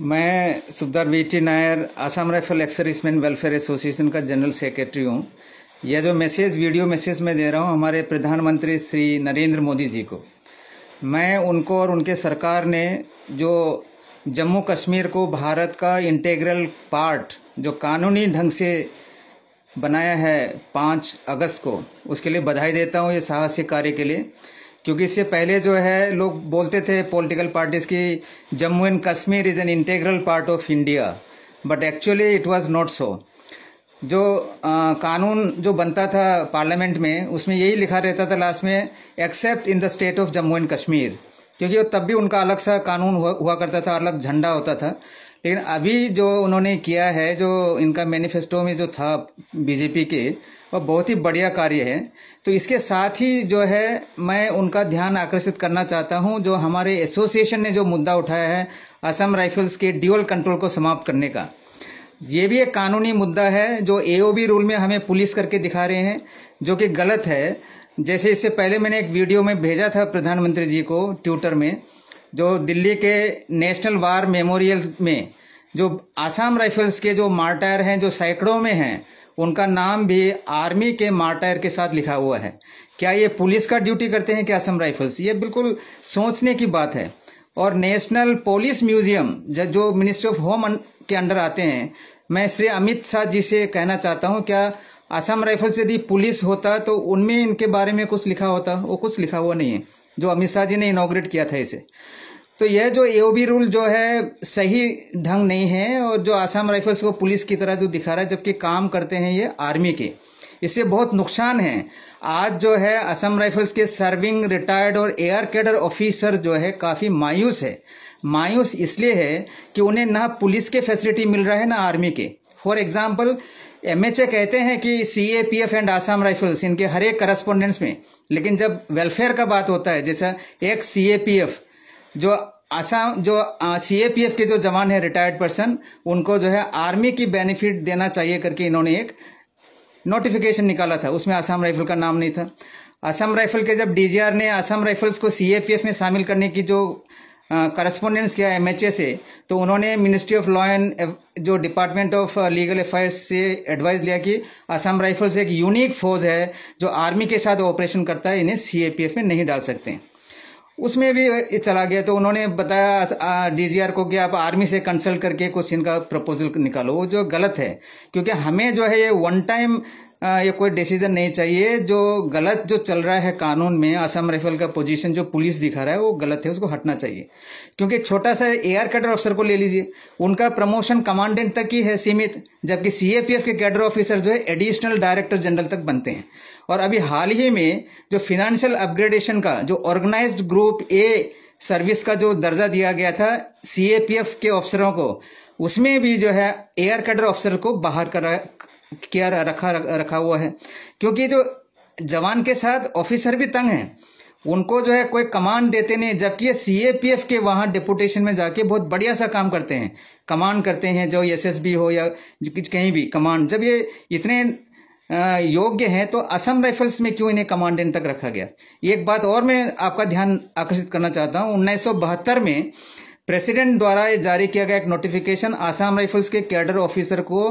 मैं subedar B T Nair Assam rifle ex serviceman welfare association का general secretary हूँ यह जो मैसेज वीडियो मैसेज मैं दे रहा हूँ हमारे प्रधानमंत्री श्री नरेंद्र मोदी जी को मैं उनको और उनके सरकार ने जो जम्मू कश्मीर को भारत का इंटेग्रल पार्ट जो कानूनी ढंग से बनाया है पाँच अगस्त को उसके लिए बधाई देता हूँ ये साहसिक कार्य के लिए क्योंकि इससे पहले जो है लोग बोलते थे पॉलिटिकल पार्टीज की Jammu and Kashmir is an integral part of India but actually it was not so जो आ, कानून जो बनता था पार्लियामेंट में उसमें यही लिखा रहता था लास्ट में except in the state of Jammu and Kashmir क्योंकि वो तब भी उनका अलग सा कानून हुआ, हुआ करता था अलग झंडा होता था लेकिन अभी जो उन्होंने किया है जो इनका मैनिफेस्टो में जो था बीजेपी के वह बहुत ही बढ़िया कार्य है तो इसके साथ ही जो है मैं उनका ध्यान आकर्षित करना चाहता हूं जो हमारे एसोसिएशन ने जो मुद्दा उठाया है असम राइफल्स के ड्यूअल कंट्रोल को समाप्त करने का ये भी एक कानूनी मुद्दा है जो एओबी रूल में हमें पुलिस करके दिखा रहे हैं जो कि गलत है जैसे इससे पहले मैंने एक वीडियो में भेजा था प्रधानमंत्री जी को ट्विटर में जो दिल्ली के नेशनल वार मेमोरियल में जो आसाम राइफल्स के जो मार्टायर हैं जो सैकड़ों में हैं उनका नाम भी आर्मी के मार्टायर के साथ लिखा हुआ है क्या ये पुलिस का ड्यूटी करते हैं क्या असम राइफल्स ये बिल्कुल सोचने की बात है और नेशनल पुलिस म्यूजियम जो मिनिस्ट्री ऑफ होम अं-, के अंडर आते हैं मैं श्री अमित शाह जी से कहना चाहता हूँ क्या असम राइफल्स यदि पुलिस होता तो उनमें इनके बारे में कुछ लिखा होता वो कुछ लिखा हुआ नहीं है जो अमित शाह जी ने इनाग्रेट किया था इसे तो यह जो एओबी रूल जो है सही ढंग नहीं है और जो आसाम राइफल्स को पुलिस की तरह जो दिखा रहा है जबकि काम करते हैं ये आर्मी के इससे बहुत नुकसान है आज जो है असम राइफल्स के सर्विंग रिटायर्ड और एयर कैडर ऑफिसर जो है काफ़ी मायूस है मायूस इसलिए है कि उन्हें ना पुलिस के फैसिलिटी मिल रहा है ना आर्मी के फॉर एग्जाम्पल एम कहते हैं कि C A P F and Assam rifles इनके हर एक करस्पोंडेंट्स में लेकिन जब वेलफेयर का बात होता है जैसा एक सी ए पी एफ जो आसाम जो सी ए पी एफ के जो जवान है रिटायर्ड पर्सन उनको जो है आर्मी की बेनिफिट देना चाहिए करके इन्होंने एक नोटिफिकेशन निकाला था उसमें आसाम राइफल का नाम नहीं था असम राइफल के जब डीजीआर ने असम राइफल्स को सीएपीएफ में शामिल करने की जो करस्पोंडेंस किया एमएचए से तो उन्होंने मिनिस्ट्री ऑफ लॉ एंड जो डिपार्टमेंट ऑफ लीगल अफेयर्स से एडवाइस लिया कि असम राइफल्स एक यूनिक फौज है जो आर्मी के साथ ऑपरेशन करता है इन्हें सीएपीएफ में नहीं डाल सकते हैं उसमें भी ये चला गया तो उन्होंने बताया डीजीआर को कि आप आर्मी से कंसल्ट करके कुछ इनका प्रपोजल निकालो वो जो गलत है क्योंकि हमें जो है ये वन टाइम ये कोई डिसीजन नहीं चाहिए जो गलत जो चल रहा है कानून में असम राइफल का पोजीशन जो पुलिस दिखा रहा है वो गलत है उसको हटना चाहिए क्योंकि छोटा सा एयर कैडर ऑफिसर को ले लीजिए उनका प्रमोशन कमांडेंट तक ही है सीमित जबकि सीएपीएफ के कैडर ऑफिसर जो है एडिशनल डायरेक्टर जनरल तक बनते हैं और अभी हाल ही में जो फिनेंशियल अपग्रेडेशन का जो ऑर्गेनाइज ग्रुप ए सर्विस का जो दर्जा दिया गया था सी के ऑफिसरों को उसमें भी जो है एयर कैडर ऑफिसर को बाहर कर क्या रखा रखा हुआ है क्योंकि जो जवान के साथ ऑफिसर भी तंग हैं उनको जो है कोई कमांड देते नहीं जबकि ये सी ए पी एफ के वहाँ डिपुटेशन में जाके बहुत बढ़िया सा काम करते हैं कमांड करते हैं जो एस एस बी हो या कहीं भी कमांड जब ये इतने योग्य हैं तो असम राइफल्स में क्यों इन्हें कमांडेंट तक रखा गया एक बात और मैं आपका ध्यान आकर्षित करना चाहता हूँ उन्नीस में प्रेसिडेंट द्वारा जारी किया गया एक नोटिफिकेशन आसाम राइफल्स के कैडर ऑफिसर को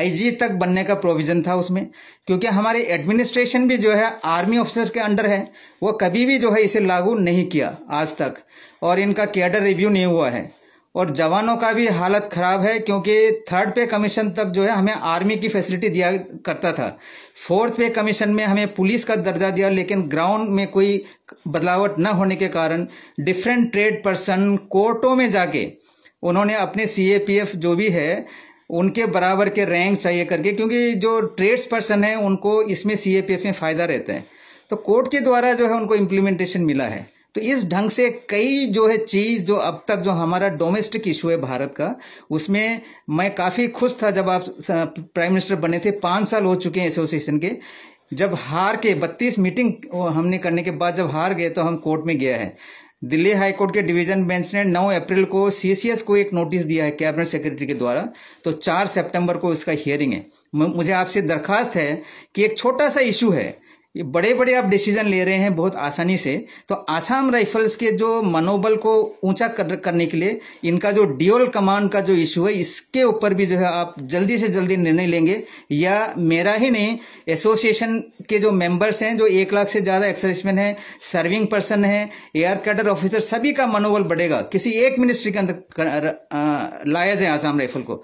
आईजी तक बनने का प्रोविजन था उसमें क्योंकि हमारे एडमिनिस्ट्रेशन भी जो है आर्मी ऑफिसर के अंडर है वो कभी भी जो है इसे लागू नहीं किया आज तक और इनका कैडर रिव्यू नहीं हुआ है और जवानों का भी हालत ख़राब है क्योंकि थर्ड पे कमीशन तक जो है हमें आर्मी की फैसिलिटी दिया करता था फोर्थ पे कमीशन में हमें पुलिस का दर्जा दिया लेकिन ग्राउंड में कोई बदलावट न होने के कारण डिफरेंट ट्रेड पर्सन कोर्टों में जाके उन्होंने अपने सी जो भी है उनके बराबर के रैंक चाहिए करके क्योंकि जो ट्रेड्स पर्सन हैं उनको इसमें सी में फ़ायदा रहता है तो कोर्ट के द्वारा जो है उनको इम्प्लीमेंटेशन मिला है तो इस ढंग से कई जो है चीज़ जो अब तक जो हमारा डोमेस्टिक इशू है भारत का उसमें मैं काफ़ी खुश था जब आप प्राइम मिनिस्टर बने थे पाँच साल हो चुके हैं एसोसिएशन के जब हार के बत्तीस मीटिंग हमने करने के बाद जब हार गए तो हम कोर्ट में गया है दिल्ली हाई कोर्ट के डिवीजन बेंच ने 9 अप्रैल को सीसीएस को एक नोटिस दिया है कैबिनेट सेक्रेटरी के द्वारा तो 4 सितंबर को इसका हियरिंग है मुझे आपसे दरखास्त है कि एक छोटा सा इशू है ये बड़े बड़े आप डिसीजन ले रहे हैं बहुत आसानी से तो आसाम राइफल्स के जो मनोबल को ऊंचा कर, करने के लिए इनका जो डिओल कमांड का जो इश्यू है इसके ऊपर भी जो है आप जल्दी से जल्दी निर्णय लेंगे या मेरा ही नहीं एसोसिएशन के जो मेंबर्स हैं जो एक लाख से ज़्यादा एक्सर्विसमैन हैं सर्विंग पर्सन है एयर कैडर ऑफिसर सभी का मनोबल बढ़ेगा किसी एक मिनिस्ट्री के अंदर लाया जाए आसाम राइफल को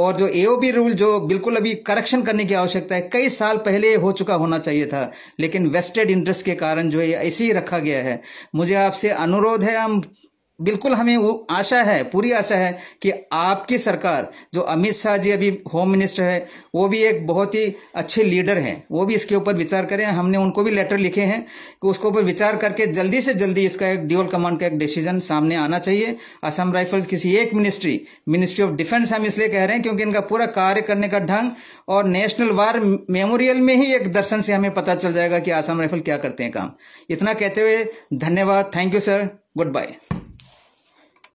और जो एओबी रूल जो बिल्कुल अभी करेक्शन करने की आवश्यकता है कई साल पहले हो चुका होना चाहिए था लेकिन वेस्टेड इंटरेस्ट के कारण जो है ऐसे ही रखा गया है मुझे आपसे अनुरोध है हम बिल्कुल हमें वो आशा है पूरी आशा है कि आपकी सरकार जो अमित शाह जी अभी होम मिनिस्टर है वो भी एक बहुत ही अच्छे लीडर हैं वो भी इसके ऊपर विचार करें हमने उनको भी लेटर लिखे हैं कि उसके ऊपर विचार करके जल्दी से जल्दी इसका एक ड्यूअल कमांड का एक डिसीजन सामने आना चाहिए असम राइफल्स किसी एक मिनिस्ट्री मिनिस्ट्री ऑफ डिफेंस हम इसलिए कह रहे हैं क्योंकि इनका पूरा कार्य करने का ढंग और नेशनल वार मेमोरियल में ही एक दर्शन से हमें पता चल जाएगा कि आसाम राइफल क्या करते हैं काम इतना कहते हुए धन्यवाद thank you sir good bye